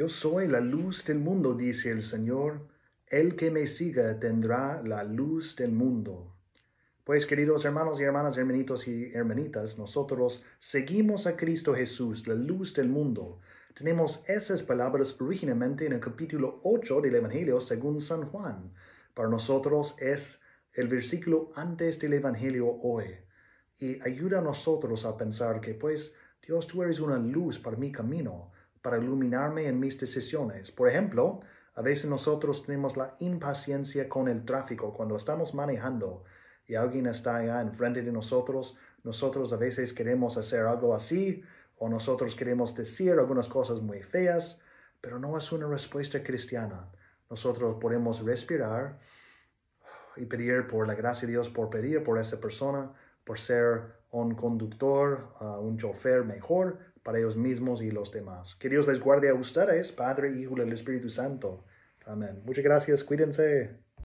Yo soy la luz del mundo, dice el Señor. El que me siga tendrá la luz del mundo. Pues queridos hermanos y hermanas, hermanitos y hermanitas, nosotros seguimos a Cristo Jesús, la luz del mundo. Tenemos esas palabras originalmente en el capítulo 8 del Evangelio según San Juan. Para nosotros es el versículo antes del Evangelio hoy. Y ayuda a nosotros a pensar que pues Dios tú eres una luz para mi camino para iluminarme en mis decisiones. Por ejemplo, a veces nosotros tenemos la impaciencia con el tráfico cuando estamos manejando y alguien está allá enfrente de nosotros. Nosotros a veces queremos hacer algo así o nosotros queremos decir algunas cosas muy feas, pero no es una respuesta cristiana. Nosotros podemos respirar y pedir por la gracia de Dios, por pedir por esa persona, por ser un conductor, ah, un chofer mejor para ellos mismos y los demás. Que Dios les guarde a ustedes, Padre, Hijo y el Espíritu Santo. Amén. Muchas gracias, cuídense.